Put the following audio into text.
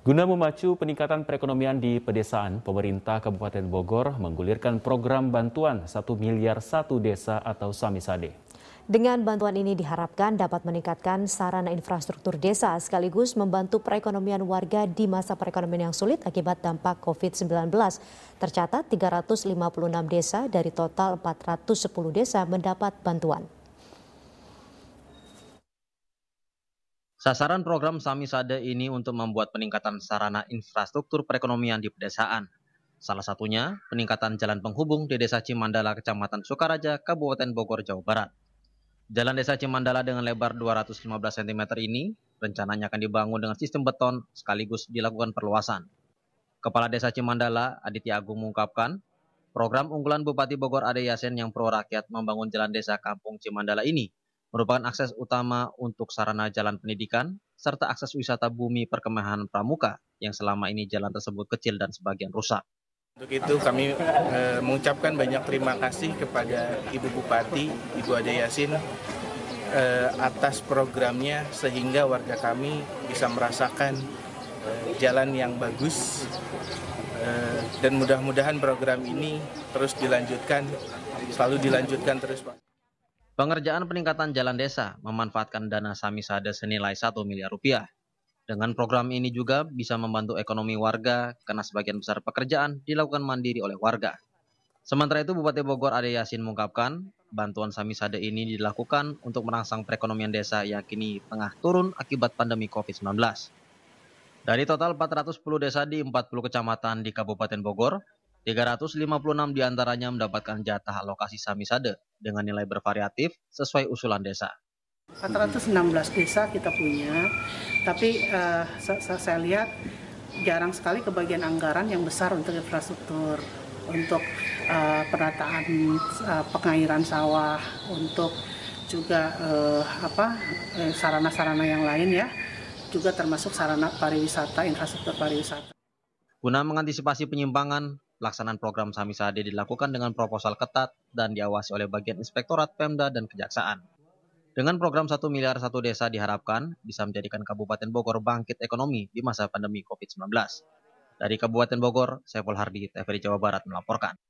Guna memacu peningkatan perekonomian di pedesaan, pemerintah Kabupaten Bogor menggulirkan program bantuan 1 miliar satu desa atau Samisade. Dengan bantuan ini diharapkan dapat meningkatkan sarana infrastruktur desa sekaligus membantu perekonomian warga di masa perekonomian yang sulit akibat dampak COVID-19. Tercatat 356 desa dari total 410 desa mendapat bantuan. Sasaran program Sami ini untuk membuat peningkatan sarana infrastruktur perekonomian di pedesaan. Salah satunya, peningkatan jalan penghubung di Desa Cimandala, Kecamatan Sukaraja, Kabupaten Bogor, Jawa Barat. Jalan Desa Cimandala dengan lebar 215 cm ini rencananya akan dibangun dengan sistem beton sekaligus dilakukan perluasan. Kepala Desa Cimandala, Aditya Agung mengungkapkan, program unggulan Bupati Bogor Ade Yasin yang pro rakyat membangun jalan desa Kampung Cimandala ini merupakan akses utama untuk sarana jalan pendidikan, serta akses wisata bumi perkemahan pramuka yang selama ini jalan tersebut kecil dan sebagian rusak. Untuk itu kami e, mengucapkan banyak terima kasih kepada Ibu Bupati, Ibu Ade Yasin e, atas programnya sehingga warga kami bisa merasakan e, jalan yang bagus e, dan mudah-mudahan program ini terus dilanjutkan, selalu dilanjutkan terus Pengerjaan peningkatan jalan desa memanfaatkan dana Samisade senilai 1 miliar rupiah. Dengan program ini juga bisa membantu ekonomi warga karena sebagian besar pekerjaan dilakukan mandiri oleh warga. Sementara itu Bupati Bogor Ade Yasin mengungkapkan bantuan Samisade ini dilakukan untuk merangsang perekonomian desa yang kini tengah turun akibat pandemi COVID-19. Dari total 410 desa di 40 kecamatan di Kabupaten Bogor, 356 diantaranya mendapatkan jatah alokasi samisade dengan nilai bervariatif sesuai usulan desa. 416 desa kita punya, tapi uh, eh, saya, saya lihat jarang sekali kebagian anggaran yang besar untuk infrastruktur, untuk uh, penataan uh, pengairan sawah, untuk juga uh, apa sarana-sarana yang lain ya, juga termasuk sarana pariwisata, infrastruktur pariwisata. Guna mengantisipasi penyimpangan, Pelaksanaan program Sami dilakukan dengan proposal ketat dan diawasi oleh bagian Inspektorat Pemda dan Kejaksaan. Dengan program 1 miliar satu desa diharapkan bisa menjadikan Kabupaten Bogor bangkit ekonomi di masa pandemi COVID-19. Dari Kabupaten Bogor, Saiful Hardi, TVRI Jawa Barat melaporkan.